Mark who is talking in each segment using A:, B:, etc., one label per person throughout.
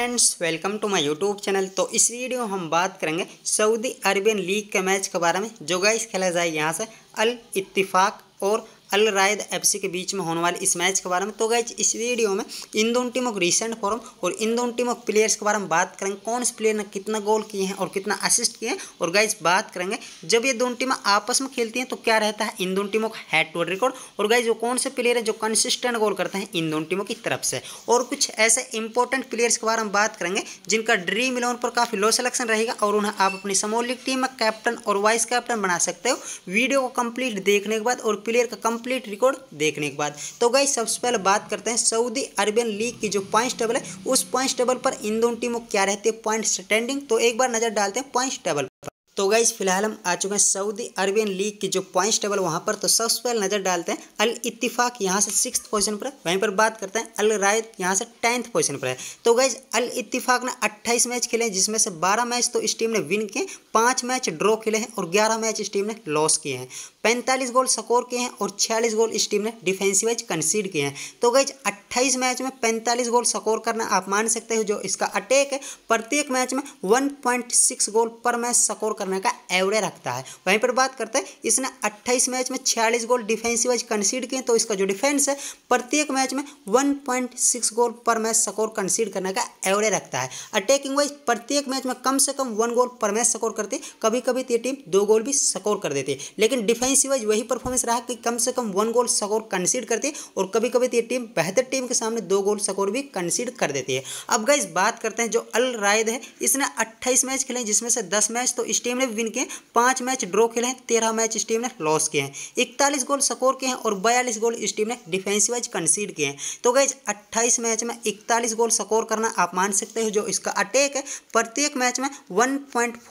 A: friends welcome to my YouTube channel तो इस video हम बात करेंगे सऊदी अरबियन लीग के मैच के बारे में जो गाइस खेला जाए यहाँ से अल इत्तिफाक और अल रायद एफ के बीच में होने वाले इस मैच के बारे में तो गए इस वीडियो में इन दोनों टीमों की रिसेंट फॉर्म और इन दोनों टीमों के प्लेयर्स के बारे में बात करेंगे कौन से प्लेयर ने कितना गोल किए हैं और कितना असिस्ट किए हैं और गाइज बात करेंगे जब ये दोनों टीमें आपस में खेलती हैं तो क्या रहता है इन दोनों टीमों का हेड टू रिकॉर्ड और गाइज वो कौन से प्लेयर है जो कंसिस्टेंट गोल करते हैं इन दोनों टीमों की तरफ से और कुछ ऐसे इंपॉर्टेंट प्लेयर्स के बारे में बात करेंगे जिनका ड्रीम इलेवन पर काफ़ी लो सेलेक्शन रहेगा और उन्हें आप अपनी समोलिक टीम में कैप्टन और वाइस कैप्टन बना सकते हो वीडियो को कंप्लीट देखने के बाद और प्लेयर का कंप्लीट रिकॉर्ड देखने के बाद तो गई सबसे पहले बात करते हैं सऊदी अरबियन लीग की जो पॉइंट टेबल है उस पॉइंट टेबल पर इन दोनों टीमों क्या रहती है पॉइंट स्टैंडिंग तो एक बार नज़र डालते हैं पॉइंट टेबल तो गाइज फिलहाल हम आ चुके हैं सऊदी अरबियन लीग के जो पॉइंट्स टेबल वहाँ पर तो सबसे पहले नज़र डालते हैं अल इतफाक यहाँ से सिक्स पोजीशन पर है वहीं पर बात करते हैं अल रायत यहाँ से टेंथ पोजीशन पर है तो गाइज अल इत्तिफाक ने 28 मैच खेले हैं जिसमें से 12 मैच तो इस टीम ने विन किए पाँच मैच ड्रॉ खेले हैं और ग्यारह मैच इस टीम ने लॉस किए हैं पैंतालीस गोल स्कोर किए हैं और छियालीस गोल इस टीम ने डिफेंसिव वाइज कंसीड किए हैं तो गाइज अट्ठाईस मैच में पैंतालीस गोल स्कोर करना आप मान सकते हो जो इसका अटैक है प्रत्येक मैच में वन पॉइंट सिक्स गोल पर मैच स्कोर करने का एवरेज रखता है वहीं पर बात करते हैं इसने अट्ठाईस मैच में छियालीस गोल डिफेंसिव वाइज कंसीड किए तो इसका जो डिफेंस है प्रत्येक मैच में वन पॉइंट सिक्स गोल पर मैच स्कोर कंसीड करने का एवरेज रखता है अटैकिंग वाइज प्रत्येक मैच में कम से कम वन गोल पर मैच स्कोर करती कभी कभी तो ये टीम दो गोल भी स्कोर कर देती लेकिन डिफेंसिव वाइज वही परफॉर्मेंस रहा कि कम से कम वन गोल स्कोर कंसीड करती और कभी कभी तो ये टीम बेहतर टीम के सामने दो गोल स्कोर भी कंसीड कर देती है अब गई बात करते हैं जो अल रायद है इसने अट्ठाईस मैच खेले जिसमें से दस मैच तो इस टीम ने विन किए पांच मैच ड्रॉ खेले हैं तेरह मैच इस टीम ने लॉस किए हैं इकतालीस गोल स्कोर किए हैं और बयालीस गोल इस टीम ने डिफेंस वाइज कंसीड किए हैं तो गए अट्ठाईस मैच में इकतालीस गोल स्कोर करना आप मान सकते हो जो इसका अटैक है प्रत्येक मैच में वन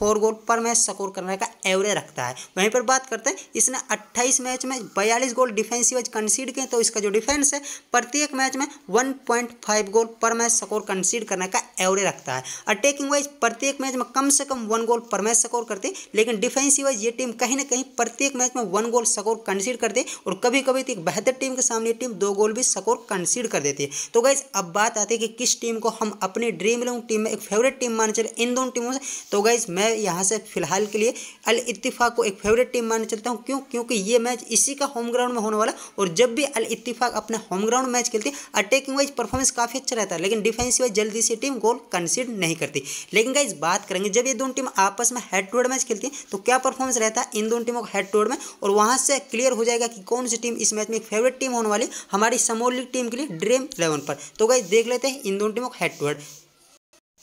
A: गोल पर मैच स्कोर करने का एवरेज रखता है वहीं पर बात करते हैं इसने अट्ठाईस मैच में बयालीस गोल डिफेंस वाइज कंसीड किए तो इसका जो डिफेंस है प्रत्येक मैच में वन गोल पर मैच स्कोर कंसीड करने का एवरेज रखता है अटैकिंग वाइज प्रत्येक मैच में कम से कम वन गोल पर मैच स्कोर करते लेकिन डिफेंसिव वाइज ये टीम कहीं ना कहीं प्रत्येक मैच में वन गोल स्कोर कंसीड करते और कभी कभी तो एक बेहतर टीम के सामने टीम दो गोल भी स्कोर कंसीड कर देती है तो गाइज अब बात आती है कि किस टीम को हम अपने ड्रीम इलेवन टीम में एक फेवरेट टीम मानने चले इन दोनों टीमों से तो गाइज मैं यहाँ से फिलहाल के लिए अल इतफाक को एक फेवरेट टीम मानने चलता हूँ क्यों क्योंकि ये मैच इसी का होम ग्राउंड में होने वाला और जब भी अल इतफाक अपने होम ग्राउंड मैच खेलती अटैकिंग वाइज परफॉर्मेंस काफ़ी अच्छा रहता है लेकिन डिफेंसिव वाइज जल्दी से टीम गोल कंसीड नहीं करती लेकिन गाइज बात करेंगे जब ये दोनों टीम आपस में head to to head match खेलती है तो क्या परफॉर्मेंस रहता है इन दोनों टीमों का हेड टू हेड में और वहाँ से क्लियर हो जाएगा कि कौन सी टीम इस मैच में फेवरेट टीम होने वाली हमारी समोल लीग टीम के लिए ड्रीम इलेवन पर तो गाइज देख लेते हैं इन दोनों टीमों का हेड टू हेड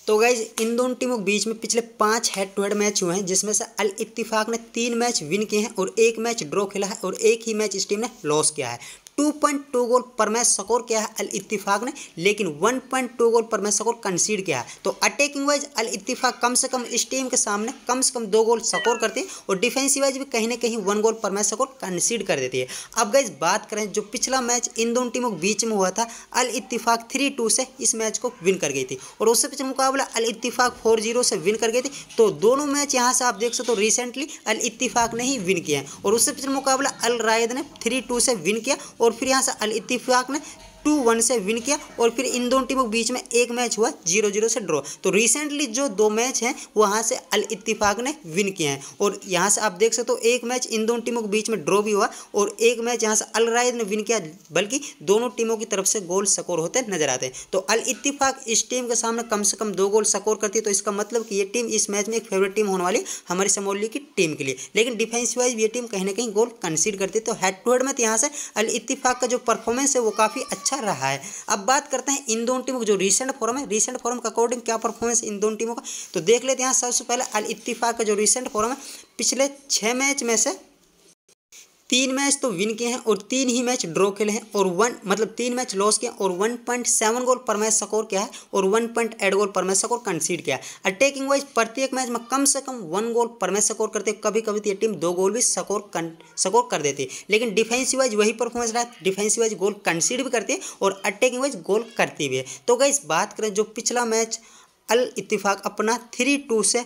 A: तो गाइज इन दोनों टीमों के बीच में पिछले पांच हेड टू हेड मैच हुए हैं जिसमें से अल इत्तिफाक ने तीन मैच विन किए हैं और एक मैच ड्रॉ खेला है और एक ही मैच इस टीम ने लॉस किया है 2.2 गोल पर मैच स्कोर किया है अल इतफाक ने लेकिन 1.2 गोल पर मैच स्कोर कंसीड किया है तो अटैकिंग वाइज अल इतफाक कम से कम इस टीम के सामने कम से कम दो गोल स्कोर करती है और डिफेंसिव वाइज भी कहीं ना कहीं वन गोल पर मैच स्कोर कंसीड कर देती है अब गई बात करें जो पिछला मैच इन दोनों टीमों के बीच में हुआ था अल इतफाक थ्री टू से इस मैच को विन कर गई थी और उससे पिछले मुकाबला अल इतफाक फोर जीरो से विन कर गई थी तो दोनों मैच यहाँ से आप देख सकते हो रिसेंटली अल इतफाक ने ही विन किया है और उससे पिछले मुकाबला अल रायद ने थ्री टू से विन किया और और फिर यहाँ से अल इतफाक़ ने टू वन से विन किया और फिर इन दोनों टीमों के बीच में एक मैच हुआ जीरो जीरो से ड्रॉ तो रिसेंटली जो दो मैच हैं वहाँ से अल इतफाक ने विन किए हैं और यहाँ से आप देख सकते हो एक मैच इन दोनों टीमों के बीच में ड्रॉ भी हुआ और एक मैच यहाँ से अल रायद ने विन किया बल्कि दोनों टीमों की तरफ से गोल स्कोर होते नजर आते हैं तो अल इतफाक इस टीम के सामने कम से कम दो गोल स्कोर करती है तो इसका मतलब कि ये टीम इस मैच में एक फेवरेट टीम होने वाली हमारी समोली की टीम के लिए लेकिन डिफेंस वाइज ये टीम कहीं ना कहीं गोल कंसीड करती है तो हेड टू हेड में तो यहाँ से अल इतफाक का जो परफॉर्मेंस है वो काफ़ी अच्छा अच्छा रहा है अब बात करते हैं इन दोनों टीमों का जो रिसेंट फॉर्म है रिसेंट फॉर्म के अकॉर्डिंग क्या परफॉर्मेंस इन दोनों टीमों का तो देख लेते हैं सबसे पहले अल इतफाक का जो रिसेंट फॉर्म है पिछले छः मैच में से तीन मैच तो विन किए हैं और तीन ही मैच ड्रॉ खेले हैं और वन मतलब तीन मैच लॉस किए और वन पॉइंट सेवन गोल पर मैच स्कोर किया है और वन पॉइंट एट गोल पर मैच स्कोर कंसीड किया है अटैकिंग वाइज प्रत्येक मैच में कम से कम वन गोल पर मैच स्कोर करते कभी कभी तो ये टीम दो गोल भी स्कोर स्कोर कर देती लेकिन डिफेंसिव वाइज वही परफॉर्मेंस रहा है डिफेंसिव वाइज गोल कंसीड भी करती है और अटैकिंग वाइज गोल करती भी है तो गई बात करें जो पिछला मैच अल इतफाक अपना थ्री टू से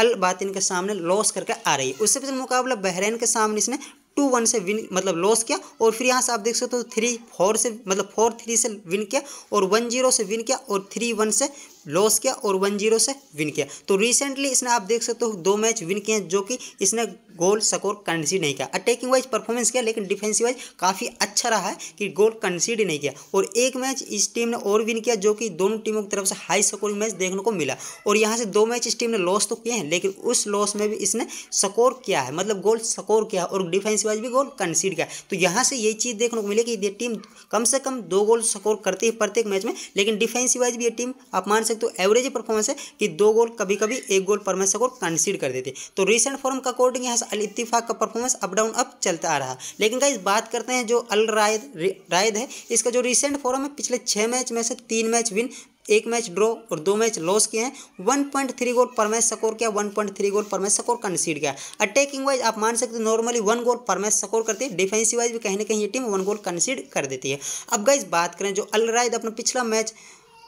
A: अल बातिन के सामने लॉस करके आ रही है उससे पिछले मुकाबला बहरीन के सामने इसने टू वन से विन मतलब लॉस किया और फिर यहाँ से आप देख सकते हो थ्री फोर से मतलब फोर थ्री से विन किया और वन जीरो से विन किया और थ्री वन से लॉस किया और वन जीरो से विन किया तो रिसेंटली इसने आप देख सकते हो दो मैच विन किए जो कि इसने गोल स्कोर कंसीड नहीं किया अटैकिंग वाइज परफॉर्मेंस किया लेकिन डिफेंसिव वाइज काफ़ी अच्छा रहा है कि गोल कंसीड नहीं किया और एक मैच इस टीम ने और विन किया जो कि दोनों टीमों की तरफ से हाई स्कोरिंग मैच देखने को मिला और यहाँ से दो मैच इस टीम ने लॉस तो किए हैं लेकिन उस लॉस में भी इसने स्कोर किया है मतलब गोल स्कोर किया और डिफेंसिव वाइज भी गोल कंसीड किया तो यहाँ से ये चीज़ देखने को मिली कि ये टीम कम से कम दो गोल स्कोर करती है प्रत्येक मैच में लेकिन डिफेंसिव वाइज भी ये टीम आप मान सकते सकते हो एवरेज परफॉर्मेंस है कि दो गोल कभी कभी एक गोल पर मैच स्कोर कंसीड कर देते तो रिसेंट फॉर्म का अकॉर्डिंग यहाँ से अल इत्तीफाक का परफॉर्मेंस अप डाउन अप चलता आ रहा लेकिन गाइज बात करते हैं जो अल रायद रायद है इसका जो रिसेंट फॉर्म है पिछले छः मैच में से तीन मैच विन एक मैच ड्रॉ और दो मैच लॉस किए हैं 1.3 पॉइंट थ्री गोल पर मैच स्कोर किया 1.3 पॉइंट थ्री गोल पर मैच स्कोर कंसीड किया अटैकिंग वाइज आप मान सकते हो नॉर्मली वन गोल पर मैच स्कोर करती है डिफेंसिव वाइज भी कहीं ना कहीं ये टीम वन गोल कंसीड कर देती है अब गाइज बात करें जो अल रायद अपना पिछला मैच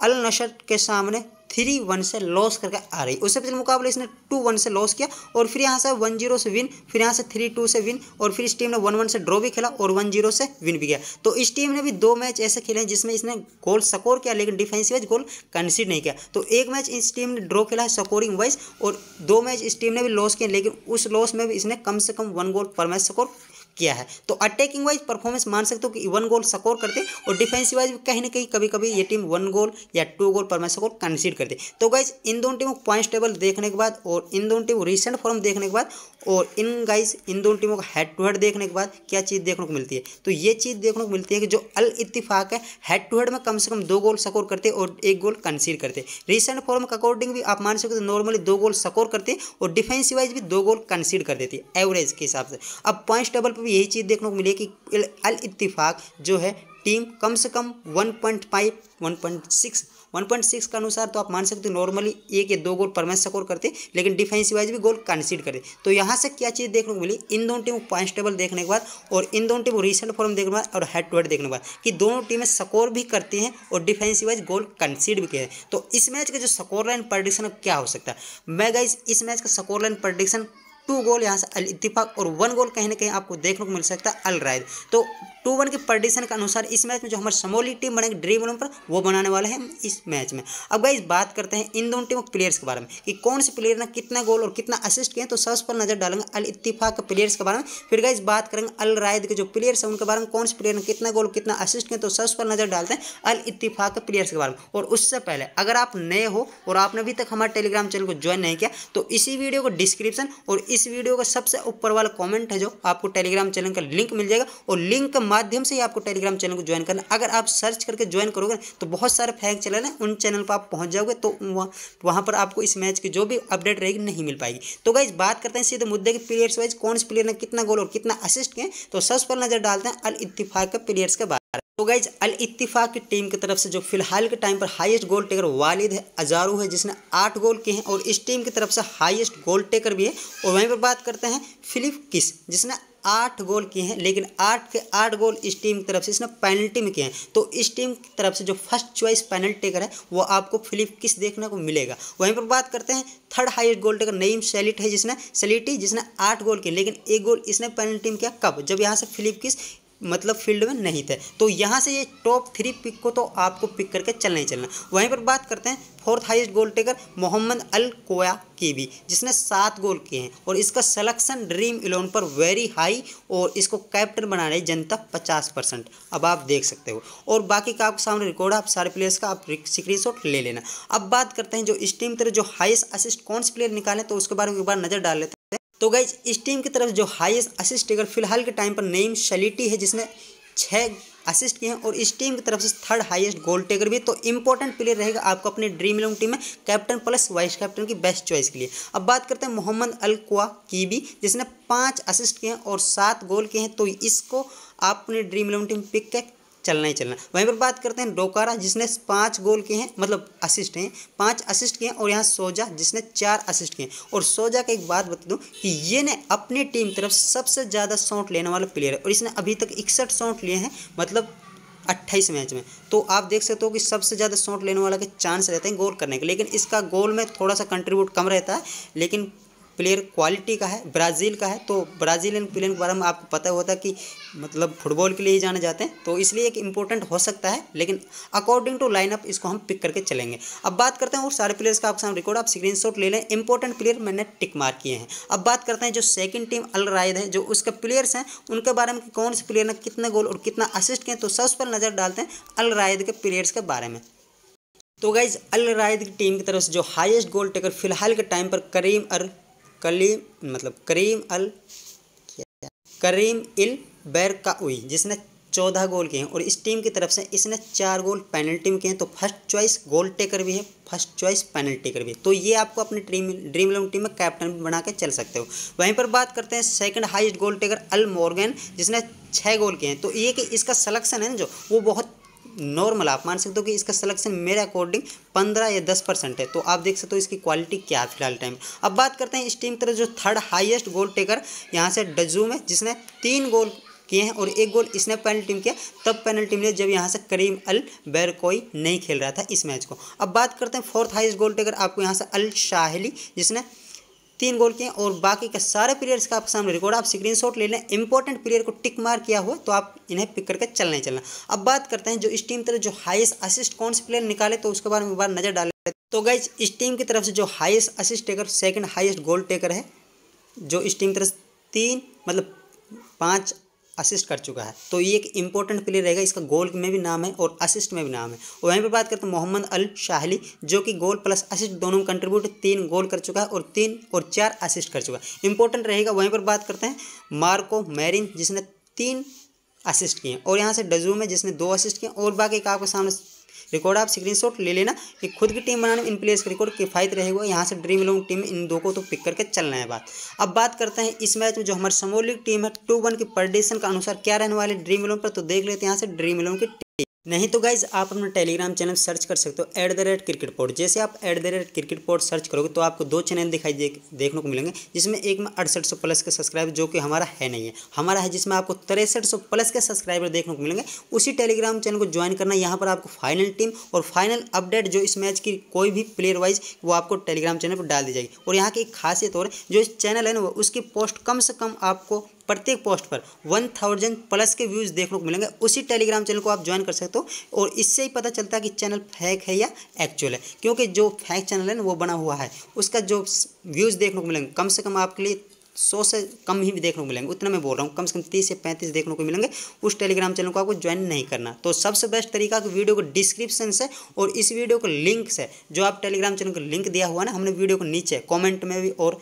A: अल नशर के सामने थ्री वन से लॉस करके आ रही उससे पिछले मुकाबले इसने टू वन से लॉस किया और फिर यहाँ से वन जीरो से विन फिर यहाँ से थ्री टू से विन और फिर इस टीम ने वन वन से ड्रॉ भी खेला और वन जीरो से विन भी किया तो इस टीम ने भी दो मैच ऐसे खेले हैं जिसमें इसने गोल स्कोर किया लेकिन डिफेंसिव वाइज गोल कंसीड नहीं किया तो एक मैच इस टीम ने ड्रॉ खेला है स्कोरिंग वाइज और दो मैच इस टीम ने भी लॉस किया लेकिन उस लॉस में भी इसने कम से कम वन गोल पर मैच स्कोर किया है तो अटैकिंग वाइज परफॉर्मेंस मान सकते हो कि वन गोल स्कोर करते और डिफेंसिव वाइज कहीं ना कहीं कभी कभी ये टीम वन गोल या टू गोल पर मैच स्कोर कंसीड करते तो गाइज इन दोनों टीमों को पॉइंट टेबल देखने के बाद और इन दोनों टीम रिसेंट फॉर्म देखने के बाद और इन गाइज इन दोनों टीमों को हेड टू हेड देखने के बाद क्या चीज़ देखने को मिलती है तो ये चीज़ देखने को मिलती है कि जो अल इतफाक है हेड टू हेड में कम से कम दो गोल स्कोर करते और एक गोल कंसीड करते रिसेंट फॉर्म के अकॉर्डिंग भी आप मान सकते हो नॉर्मली दो गोल स्कोर करते और डिफेंसिव वाइज भी दो गोल कंसीड कर देती है एवरेज के हिसाब से अब पॉइंट टेबल पर भी यही चीज़ देखने को मिली कि अल इतफाक जो है टीम कम से कम 1.5, 1.6 1.6 के अनुसार तो आप मान सकते हो नॉर्मली एक या दो गोल पर मैच स्कोर करते लेकिन डिफेंसिव वाइज भी गोल कंसीड करते तो यहाँ से क्या चीज़ देखने को मिली इन दोनों टीमों पॉइंट टेबल देखने के बाद और इन दोनों टीमों रिसेंट फॉर्म देखने बाद और हेड टू हेड देखने के बाद कि दोनों टीमें स्कोर भी करती हैं और डिफेंसिव वाइज गोल कंसीड भी किए हैं तो इस मैच का जो स्कोर लाइन प्रडिक्शन क्या हो सकता है मैं गाइज इस मैच का score line prediction two goal यहाँ से अल इतफाक और वन गोल कहीं ना कहीं आपको देखने को मिल सकता है अल रायद तो टू वन के परडिशन के अनुसार इस मैच में जो हमारे समोली टीम बनेगी ड्रीम इलेवन पर वो बनाने वाले हैं इस मैच में अब गाइज बात करते हैं इन दोनों टीमों के प्लेयर्स के बारे में कि कौन से प्लेयर ने कितना गोल और कितना असिस्ट किए तो सबसे पर नजर डालेंगे अल इतफाक के प्लेयर्स के बारे में फिर गाइज बात करेंगे अल रायद के जो प्लेयर्स हैं उनके बारे में कौन से प्लेयर ने कितना गोल कितना असिस्ट किए तो सबसे पर नजर डालते हैं अल इतफाक के प्लेयर्स के बारे में और उससे पहले अगर आप नए हो और आपने अभी तक हमारे टेलीग्राम चैनल को ज्वाइन नहीं किया तो इसी वीडियो को डिस्क्रिप्शन और इस इस वीडियो का सबसे ऊपर वाला कमेंट है जो आपको टेलीग्राम चैनल का लिंक मिल जाएगा और लिंक के माध्यम से ही आपको टेलीग्राम चैनल को ज्वाइन करना अगर आप सर्च करके ज्वाइन करोगे तो बहुत सारे फैंक चैनल हैं उन चैनल पर आप पहुँच जाओगे तो वहाँ पर आपको इस मैच की जो भी अपडेट रहेगी नहीं मिल पाएगी तो गाइज बात करते हैं सीधे मुद्दे के प्लेयर्स वाइज कौन से प्लेयर ने कितना गोल और कितना असिस्ट किए तो सबसे पर नजर डालते हैं अल इतफाक के प्लेयर्स के बाद तो गाइज अल इत्तिफाक की टीम की तरफ से जो फिलहाल के टाइम पर हाईएस्ट गोल टेकर वालिद है अजारू है जिसने आठ गोल किए हैं और इस टीम की तरफ से हाईएस्ट गोल टेकर भी है और वहीं पर बात करते हैं फिलिप किस जिसने आठ गोल किए हैं लेकिन आठ के आठ गोल इस टीम की तरफ से इसने पेनल्टी में किए हैं तो इस टीम की तरफ से जो फर्स्ट चॉइस पेनल्टी टेकर है वो आपको फिलिप किस देखने को मिलेगा वहीं पर बात करते हैं थर्ड हाईएस्ट गोल टेकर नईम सेलिट है जिसने सेलिटी जिसने आठ गोल किए लेकिन एक गोल इसने पेनल्टी में किया कब जब यहाँ से फिलिप किस मतलब फील्ड में नहीं थे तो यहाँ से ये टॉप थ्री पिक को तो आपको पिक करके चलना ही चलना वहीं पर बात करते हैं फोर्थ हाईएस्ट गोल टेकर मोहम्मद अल कोया की भी जिसने सात गोल किए हैं और इसका सलेक्शन ड्रीम इलेवन पर वेरी हाई और इसको कैप्टन बना रही जनता पचास परसेंट अब आप देख सकते हो और बाकी का आपके सामने रिकॉर्ड है आप सारे प्लेयर्स का आप स्क्रीन शॉट ले लेना अब बात करते हैं जो इस टीम तरह जो हाइस्ट असिस्ट कौन से प्लेयर निकालें तो उसके बारे में एक बार नज़र डाल लेते हैं तो गाइज इस टीम की तरफ जो हाईएस्ट असिस्ट टेकर फिलहाल के टाइम पर नेम शलीटी है जिसने छः असिस्ट किए हैं और इस टीम की तरफ से थर्ड हाईएस्ट गोल टेकर भी तो इंपॉर्टेंट प्लेयर रहेगा आपको अपने ड्रीम इलेवन टीम में कैप्टन प्लस वाइस कैप्टन की बेस्ट चॉइस के लिए अब बात करते हैं मोहम्मद अल कुआ की भी जिसने पाँच असिस्ट किए हैं और सात गोल किए हैं तो इसको आप अपने ड्रीम इलेवन टीम पिक चलना ही चलना वहीं पर बात करते हैं डोकारा जिसने पाँच गोल किए हैं मतलब असिस्ट हैं पाँच असिस्ट किए हैं और यहाँ सोजा जिसने चार असिस्ट किए हैं और सोजा का एक बात बता दूं कि ये ने अपनी टीम तरफ सबसे ज़्यादा शॉट लेने वाला प्लेयर है और इसने अभी तक इकसठ शॉट लिए हैं मतलब अट्ठाईस मैच में तो आप देख सकते हो कि सबसे ज़्यादा शॉट लेने वाला के चांस रहते हैं गोल करने के लेकिन इसका गोल में थोड़ा सा कंट्रीब्यूट कम रहता है लेकिन प्लेयर क्वालिटी का है ब्राज़ील का है तो ब्राज़ीलियन प्लेयर के बारे में आपको पता होता है कि मतलब फुटबॉल के लिए ही जाने जाते हैं तो इसलिए एक इंपॉर्टेंट हो सकता है लेकिन अकॉर्डिंग टू लाइनअप इसको हम पिक करके चलेंगे अब बात करते हैं और सारे प्लेयर्स का आपके सामने रिकॉर्ड आप स्क्रीन ले लें इंपॉर्टेंट प्लेयर मैंने टिक मार किए हैं अब बात करते हैं जो सेकेंड टीम अल रायद है जो उसके प्लेयर्स हैं उनके बारे में कौन से प्लेयर ने कितने गोल और कितना असिस्ट किए तो सबसे पर नज़र डालते हैं अल रायद के प्लेयर्स के बारे में तो गाइज अल रायद की टीम की तरफ से जो हाईएस्ट गोल टेकर फिलहाल के टाइम पर करीम अर कलीम मतलब करीम अल करीम इल बैरकाउई जिसने चौदह गोल किए हैं और इस टीम की तरफ से इसने चार गोल पेनल्टी में किए हैं तो फर्स्ट चॉइस गोल टेकर भी है फर्स्ट चॉइस पेनल्टी कर भी है तो ये आपको अपनी ड्रीम ड्रीम इलेवन टीम में कैप्टन बना के चल सकते हो वहीं पर बात करते हैं सेकंड हाईएस्ट गोल टेकर अल मॉर्गन जिसने छः गोल किए हैं तो ये कि इसका सलेक्शन है ना जो वो बहुत नॉर्मल आप मान सकते हो कि इसका सिलेक्शन मेरे अकॉर्डिंग पंद्रह या दस परसेंट है तो आप देख सकते हो इसकी क्वालिटी क्या है फिलहाल टाइम अब बात करते हैं इस टीम की तरफ जो थर्ड हाईएस्ट गोल टेकर यहाँ से डजू में जिसने तीन गोल किए हैं और एक गोल इसने पेनल टीम किया तब पेनल टीम ने जब यहाँ से करीम अल बैर कोई नहीं खेल रहा था इस मैच को अब बात करते हैं फोर्थ हाइस्ट गोल टेकर आपको यहाँ से अल शाहली जिसने तीन गोल किए और बाकी के सारे प्लेयर्स का आपके सामने रिकॉर्ड आप स्क्रीनशॉट ले लें इंपॉर्टेंट प्लेयर को टिक मार किया हुआ तो आप इन्हें पिक करके चलना ही चलना अब बात करते हैं जो इस टीम तरफ जो हाइस्ट असिस्ट कौन से प्लेयर निकाले तो उसके बारे में बार नजर डाले तो गाइज इस टीम की तरफ से जो highest assist taker second highest goal taker है जो इस टीम की तरफ से तीन मतलब पाँच असिस्ट कर चुका है तो ये एक इंपॉर्टेंट प्लेयर रहेगा इसका गोल में भी नाम है और असिस्ट में भी नाम है वहीं पर बात करते हैं तो मोहम्मद अल शाहली जो कि गोल प्लस असिस्ट दोनों में कंट्रीब्यूट तीन गोल कर चुका है और तीन और चार असिस्ट कर चुका है इंपॉर्टेंट रहेगा वहीं पर बात करते हैं मार्को मैरिन जिसने तीन असिस्ट किए और यहाँ से डजू में जिसने दो असिस्ट किए और बाकी आपके सामने रिकॉर्ड आप स्क्रीन ले लेना कि खुद की टीम बनाने में इन प्लेयर्स का रिकॉर्ड किफायत रहेगा यहाँ से ड्रीम इलेवन टीम इन दो को तो पिक करके चलना है बात अब बात करते हैं इस मैच में जो हमारी समोलिक टीम है टू वन की प्रडिशन का अनुसार क्या रहने वाले ड्रीम इलेवन पर तो देख लेते हैं यहाँ से ड्रीम इलेवन की नहीं तो गाइज आप अपना टेलीग्राम चैनल सर्च कर सकते हो at the rate cricket port जैसे आप at the rate cricket port search करोगे तो आपको दो चैनल दिखाई देखने को मिलेंगे जिसमें एक में अड़सठ सौ प्लस के सब्सक्राइबर जो कि हमारा है नहीं है हमारा है जिसमें आपको तिरसठ सौ प्लस के सब्सक्राइबर देखने को मिलेंगे उसी टेलीग्राम चैनल को ज्वाइन करना यहाँ पर आपको फाइनल टीम और फाइनल अपडेट जो इस मैच की कोई भी प्लेयर वाइज वो आपको टेलीग्राम चैनल पर डाल दी जाएगी और यहाँ की एक खासियत और जो इस चैनल है ना उसकी पोस्ट कम से कम आपको प्रत्येक पोस्ट पर वन थाउजेंड प्लस के व्यूज़ देखने को मिलेंगे उसी टेलीग्राम चैनल को आप ज्वाइन कर सकते हो और इससे ही पता चलता है कि चैनल फैक है या एक्चुअल है क्योंकि जो फैक चैनल है ना वो बना हुआ है उसका जो व्यूज़ देखने को मिलेंगे कम से कम आपके लिए सौ से कम ही देखने को मिलेंगे उतना मैं बोल रहा हूँ कम से कम तीस से पैंतीस देखने को मिलेंगे उस टेलीग्राम चैनल को आपको ज्वाइन नहीं करना तो सबसे बेस्ट तरीका कि वीडियो को डिस्क्रिप्शन से और इस वीडियो को लिंक से जो आप टेलीग्राम चैनल को लिंक दिया हुआ ना हमने वीडियो को नीचे कॉमेंट में भी और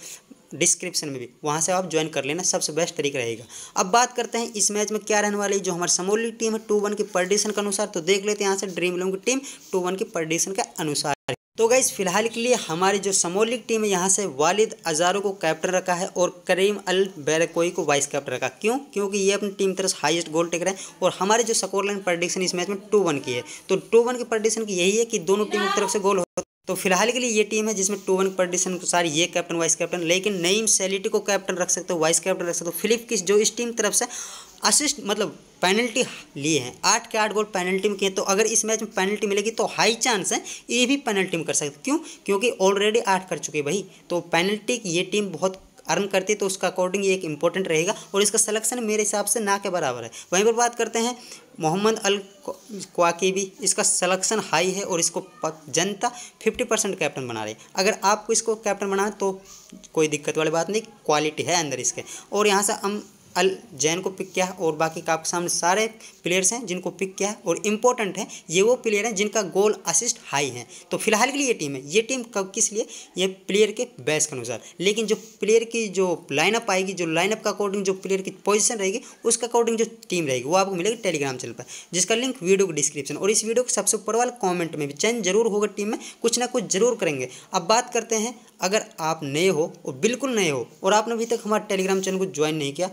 A: डिस्क्रिप्शन में भी वहाँ से आप ज्वाइन कर लेना सबसे बेस्ट तरीका रहेगा अब बात करते हैं इस मैच में क्या रहने वाली जो हमारी समोली टीम है टू वन की परडिशन के अनुसार तो देख लेते हैं यहाँ से ड्रीम इलेवन की टीम टू वन की परडिशन के अनुसार तो गाइज फिलहाल के लिए हमारी जो समोलिक टीम है यहाँ से वालिद अजारो को कैप्टन रखा है और करीम अल बैरकोई को वाइस कैप्टन रखा क्यों क्योंकि ये अपनी टीम तरफ हाईएस्ट गोल टेकर है और हमारी जो स्कोरलाइन प्रडिक्शन इस मैच में टू वन की है तो टू वन की प्रडिक्शन की यही है कि दोनों टीमों की तरफ से गोल तो फिलहाल के लिए ये टीम है जिसमें टू वन कंडीशन के अनुसार ये कैप्टन वाइस कैप्टन लेकिन नईम सैलिटी को कैप्टन रख सकते हो वाइस कैप्टन रख सकते हो फिलिप किस जो इस टीम तरफ से असिस्ट मतलब पेनल्टी लिए हैं आठ के आठ गोल पेनल्टी में किए तो अगर इस मैच में पेनल्टी मिलेगी तो हाई चांस है ये भी पेनल्टी में कर सकते क्यों क्योंकि ऑलरेडी आठ कर चुके भाई तो पेनल्टी ये टीम बहुत अर्न करती है तो उसका अकॉर्डिंग ये एक इंपॉर्टेंट रहेगा और इसका सलेक्शन मेरे हिसाब से ना के बराबर है वहीं पर बात करते हैं मोहम्मद अल क्वाकी भी इसका सलेक्शन हाई है और इसको जनता फिफ्टी परसेंट कैप्टन बना रही है अगर आपको इसको कैप्टन बनाए तो कोई दिक्कत वाली बात नहीं क्वालिटी है अंदर इसके और यहाँ से हम अल जैन को पिक किया है और बाकी का आपके सामने सारे प्लेयर्स हैं जिनको पिक किया है और इंपॉर्टेंट है ये वो प्लेयर हैं जिनका गोल असिस्ट हाई है तो फिलहाल के लिए ये टीम है ये टीम कब किस लिए ये प्लेयर के बैस के अनुसार लेकिन जो प्लेयर की जो लाइनअप आएगी जो लाइनअप का अकॉर्डिंग जो प्लेयर की पोजिशन रहेगी उसके अकॉर्डिंग जो टीम रहेगी वो आपको मिलेगी टेलीग्राम चैनल पर जिसका लिंक वीडियो के डिस्क्रिप्शन और इस वीडियो के सबसे ऊपर वाले कॉमेंट में भी चैन जरूर होगा टीम में कुछ ना कुछ जरूर करेंगे अब बात करते हैं अगर आप नए हो और बिल्कुल नए हो और आपने अभी तक हमारे टेलीग्राम चैनल को ज्वाइन नहीं किया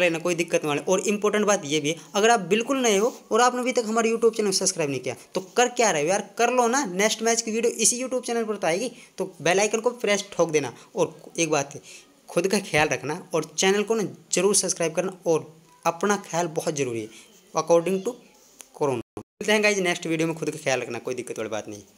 A: रहना कोई दिक्कत नहीं वाले और इंपॉर्टेंट बात ये भी है अगर आप बिल्कुल नए हो और आपने अभी तक हमारे यूट्यूब चैनल सब्सक्राइब नहीं किया तो कर क्या रहे हो यार कर लो ना नेक्स्ट मैच की वीडियो इसी यूट्यूब चैनल पर तो आएगी तो बेलाइकन को प्रेस ठोक देना और एक बात है खुद का ख्याल रखना और चैनल को ना जरूर सब्सक्राइब करना और अपना ख्याल बहुत ज़रूरी है अकॉर्डिंग टू कोरोना मिलते हैं गाइज नेक्स्ट वीडियो में खुद का ख्याल रखना कोई दिक्कत वाली बात नहीं